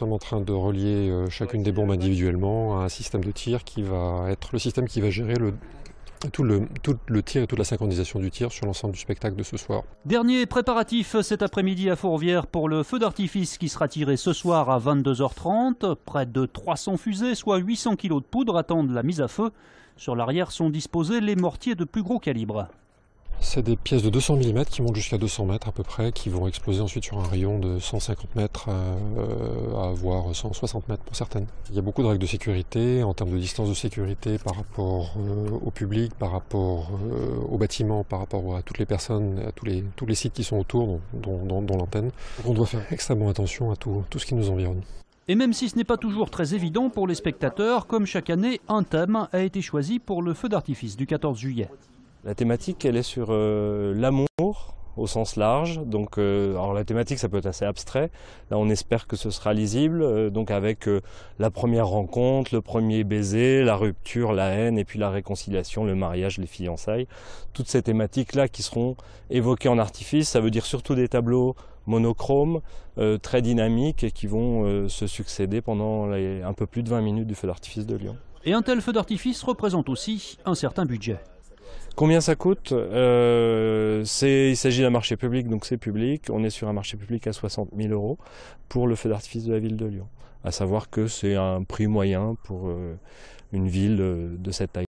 sommes en train de relier euh, chacune des bombes individuellement à un système de tir qui va être le système qui va gérer tout le, tir et toute la synchronisation du tir sur l'ensemble du spectacle de ce soir. Dernier préparatif cet après-midi à Fourvière pour le feu d'artifice qui sera tiré ce soir à 22h30. Près de 300 fusées, soit 800 kg de poudre, attendent la mise à feu. Sur l'arrière sont disposés les mortiers de plus gros calibre. C'est des pièces de 200 mm qui montent jusqu'à 200 mètres à peu près, qui vont exploser ensuite sur un rayon de 150 mètres euh, à, voir voire 160 mètres pour certaines. Il y a beaucoup de règles de sécurité en termes de distance de sécurité par rapport euh, au public, par rapport aux euh, au bâtiment, par rapport à toutes les personnes, à tous les, tous les sites qui sont autour, dont, l'antenne. On doit faire extrêmement attention à tout, tout ce qui nous environne. Et même si ce n'est pas toujours très évident pour les spectateurs, comme chaque année, un thème a été choisi pour le feu d'artifice du 14 juillet. La thématique, elle est sur euh, l'amour au sens large. Donc, euh, alors la thématique, ça peut être assez abstrait. Là, on espère que ce sera lisible, euh, donc avec la première rencontre, le premier baiser, la rupture, la haine, et puis la réconciliation, le mariage, les fiançailles. Toutes ces thématiques-là qui seront évoquées en artifice, ça veut dire surtout des tableaux monochromes, très dynamiques, et qui vont se succéder pendant un peu plus de 20 minutes du feu d'artifice de Lyon. Et un tel feu d'artifice représente aussi un certain budget. Combien ça coûte euh, Il s'agit d'un marché public, donc c'est public. On est sur un marché public à 60 000 euros pour le feu d'artifice de la ville de Lyon. À savoir que c'est un prix moyen pour euh, une ville euh, de cette taille.